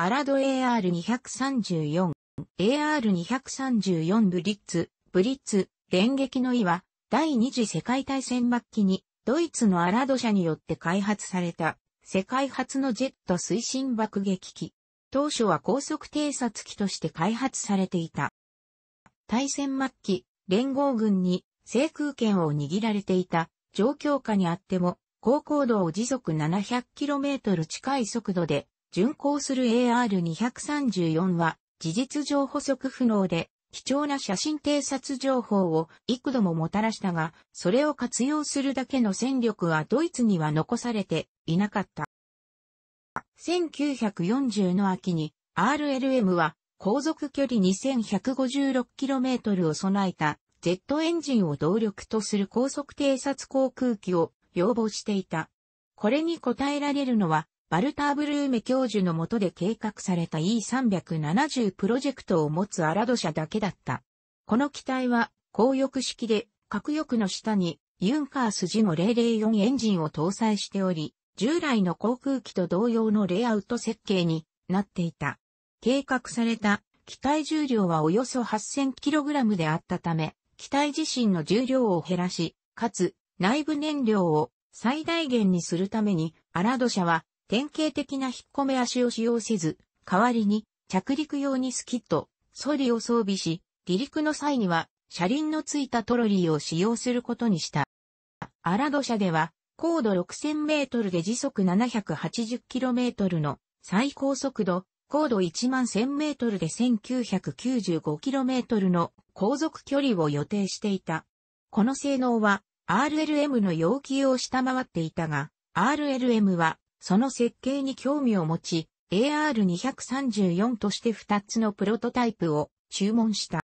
アラド AR234、AR234 ブリッツ、ブリッツ、電撃の意は、第二次世界大戦末期に、ドイツのアラド社によって開発された、世界初のジェット推進爆撃機。当初は高速偵察機として開発されていた。大戦末期、連合軍に制空権を握られていた状況下にあっても、高高度を時速 700km 近い速度で巡航する AR234 は、事実上補足不能で、貴重な写真偵察情報を幾度ももたらしたが、それを活用するだけの戦力はドイツには残されていなかった。1940の秋に RLM は航続距離 2156km を備えた Z エンジンを動力とする高速偵察航空機を要望していた。これに応えられるのはバルター・ブルーメ教授の下で計画された E370 プロジェクトを持つアラド社だけだった。この機体は、高翼式で、核翼の下に、ユンカースジの004エンジンを搭載しており、従来の航空機と同様のレイアウト設計になっていた。計画された機体重量はおよそ 8000kg であったため、機体自身の重量を減らし、かつ内部燃料を最大限にするために、アラド社は典型的な引っ込め足を使用せず、代わりに着陸用にスキット、ソリを装備し、離陸の際には車輪のついたトロリーを使用することにした。アラド社では高度6000メートルで時速780キロメートルの最高速度、高度1万1000メートルで1995キロメートルの航続距離を予定していた。この性能は RLM の要求を下回っていたが、RLM はその設計に興味を持ち、AR234 として2つのプロトタイプを注文した。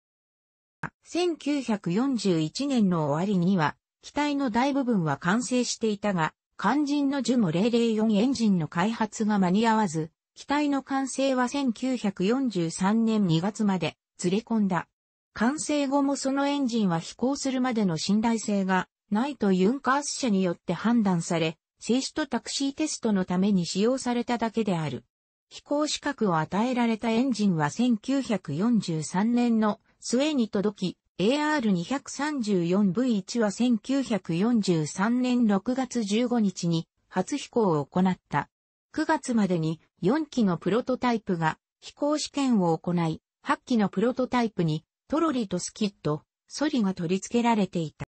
1941年の終わりには、機体の大部分は完成していたが、肝心のジュモ004エンジンの開発が間に合わず、機体の完成は1943年2月までずれ込んだ。完成後もそのエンジンは飛行するまでの信頼性がないとユンカース社によって判断され、ー止とタクシーテストのために使用されただけである。飛行資格を与えられたエンジンは1943年の末に届き、AR234V1 は1943年6月15日に初飛行を行った。9月までに4機のプロトタイプが飛行試験を行い、8機のプロトタイプにトロリとスキット、ソリが取り付けられていた。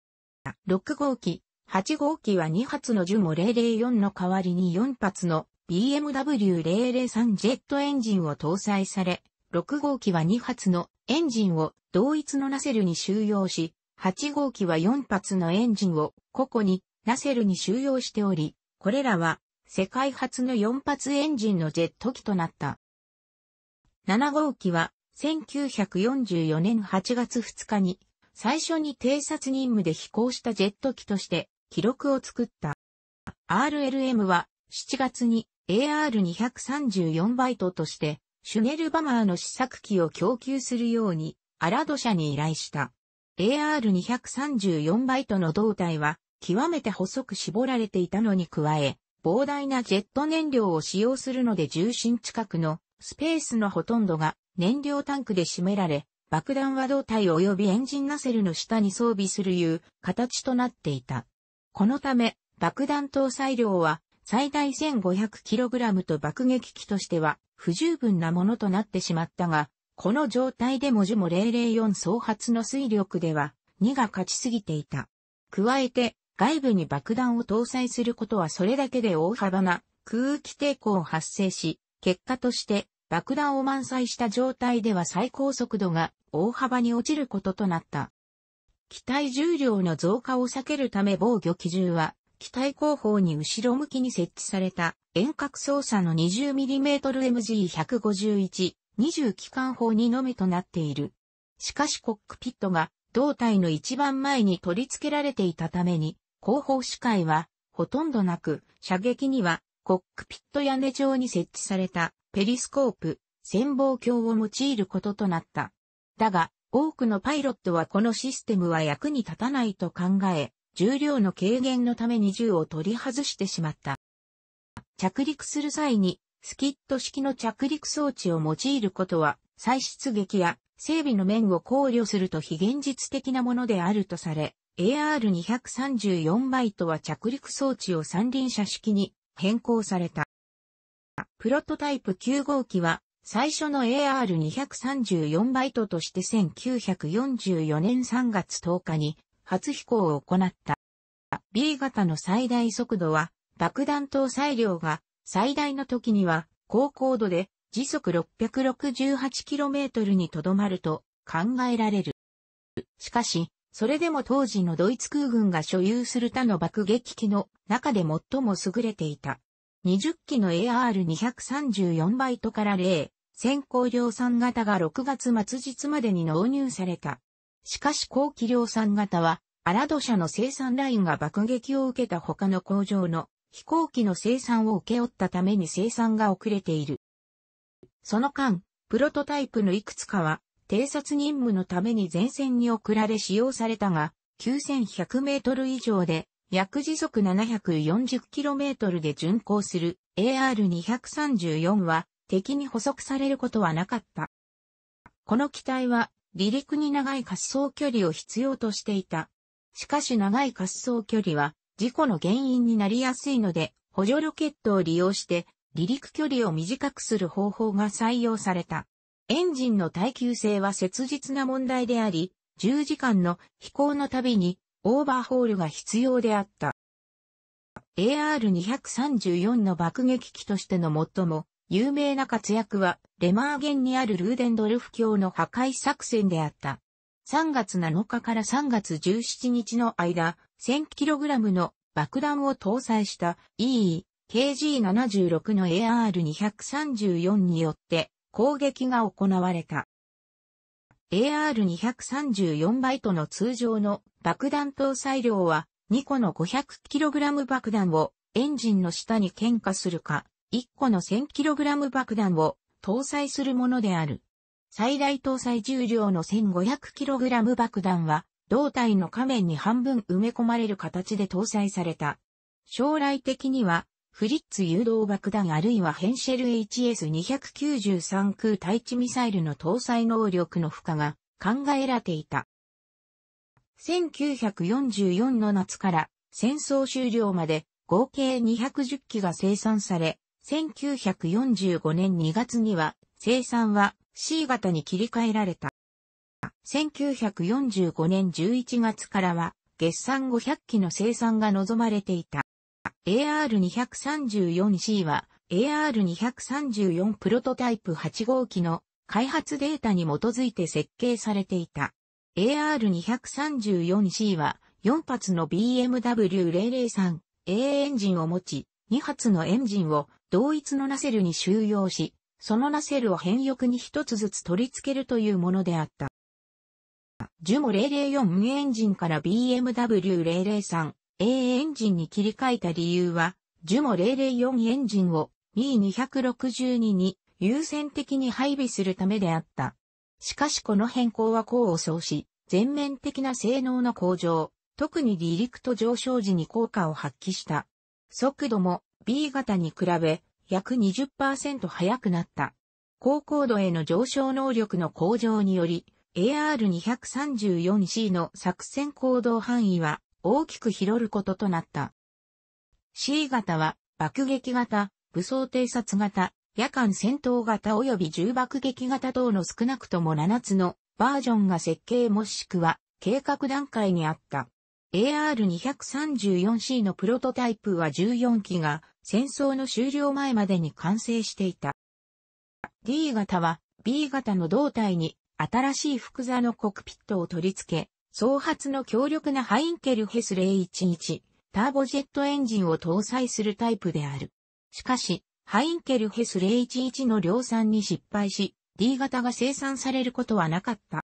6号機、8号機は2発のジュモ004の代わりに4発の BMW003 ジェットエンジンを搭載され、6号機は2発のエンジンを同一のナセルに収容し、8号機は4発のエンジンを個々にナセルに収容しており、これらは世界初の4発エンジンのジェット機となった。7号機は1944年8月2日に最初に偵察任務で飛行したジェット機として記録を作った。RLM は7月に AR234 バイトとしてシュネルバマーの試作機を供給するようにアラド社に依頼した。AR234 バイトの胴体は極めて細く絞られていたのに加え、膨大なジェット燃料を使用するので重心近くのスペースのほとんどが燃料タンクで占められ、爆弾は胴体及びエンジンナセルの下に装備するいう形となっていた。このため、爆弾搭載量は最大 1500kg と爆撃機としては不十分なものとなってしまったが、この状態でもジュも004総発の水力では2が勝ちすぎていた。加えて、外部に爆弾を搭載することはそれだけで大幅な空気抵抗を発生し、結果として爆弾を満載した状態では最高速度が大幅に落ちることとなった。機体重量の増加を避けるため防御機銃は、機体後方に後ろ向きに設置された遠隔操作の 20mm MG151、20機関砲にのみとなっている。しかしコックピットが胴体の一番前に取り付けられていたために、後方視界はほとんどなく、射撃にはコックピット屋根上に設置されたペリスコープ、潜望鏡を用いることとなった。だが、多くのパイロットはこのシステムは役に立たないと考え、重量の軽減のために銃を取り外してしまった。着陸する際に、スキット式の着陸装置を用いることは、再出撃や整備の面を考慮すると非現実的なものであるとされ、AR234 バイトは着陸装置を三輪車式に変更された。プロトタイプ9号機は最初の AR234 バイトとして1944年3月10日に初飛行を行った。B 型の最大速度は爆弾搭載量が最大の時には高高度で時速 668km にとどまると考えられる。しかし、それでも当時のドイツ空軍が所有する他の爆撃機の中で最も優れていた。20機の AR234 バイトから例、先行量産型が6月末日までに納入された。しかし後期量産型は、アラド社の生産ラインが爆撃を受けた他の工場の飛行機の生産を請け負ったために生産が遅れている。その間、プロトタイプのいくつかは、偵察任務のために前線に送られ使用されたが、9100メートル以上で約時速 740km で巡航する AR-234 は敵に捕捉されることはなかった。この機体は離陸に長い滑走距離を必要としていた。しかし長い滑走距離は事故の原因になりやすいので補助ロケットを利用して離陸距離を短くする方法が採用された。エンジンの耐久性は切実な問題であり、10時間の飛行のたびにオーバーホールが必要であった。AR234 の爆撃機としての最も有名な活躍は、レマーゲンにあるルーデンドルフ橋の破壊作戦であった。3月7日から3月17日の間、1000kg の爆弾を搭載した EE-KG76 の AR234 によって攻撃が行われた。AR234 バイトの通常の爆弾搭載量は2個の 500kg 爆弾をエンジンの下に喧嘩するか、1個の 1000kg 爆弾を搭載するものである。最大搭載重量の 1500kg 爆弾は、胴体の仮面に半分埋め込まれる形で搭載された。将来的には、フリッツ誘導爆弾あるいはヘンシェル HS293 空対地ミサイルの搭載能力の負荷が考えられていた。1944の夏から戦争終了まで合計210機が生産され、1945年2月には生産は C 型に切り替えられた。1945年11月からは月産500機の生産が望まれていた。AR234C は AR234 プロトタイプ8号機の開発データに基づいて設計されていた。AR234C は4発の BMW003A エンジンを持ち、2発のエンジンを同一のナセルに収容し、そのナセルを変翼に一つずつ取り付けるというものであった。ジュモ004エンジンから BMW003 A エンジンに切り替えた理由は、ジュモ004エンジンを ME262 に優先的に配備するためであった。しかしこの変更は功を奏し、全面的な性能の向上、特に離陸と上昇時に効果を発揮した。速度も B 型に比べ約20%速くなった。高高度への上昇能力の向上により、AR234C の作戦行動範囲は大きく広ることとなった。C 型は爆撃型、武装偵察型、夜間戦闘型及び重爆撃型等の少なくとも7つのバージョンが設計もしくは計画段階にあった。AR234C のプロトタイプは14機が戦争の終了前までに完成していた。D 型は B 型の胴体に新しい複座のコクピットを取り付け、総発の強力なハインケルヘス011ターボジェットエンジンを搭載するタイプである。しかし、ハインケルヘス011の量産に失敗し、D 型が生産されることはなかった。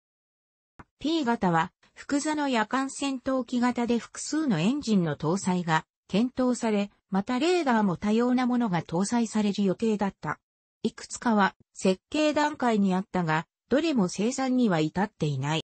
P 型は、複座の夜間戦闘機型で複数のエンジンの搭載が検討され、またレーダーも多様なものが搭載される予定だった。いくつかは設計段階にあったが、どれも生産には至っていない。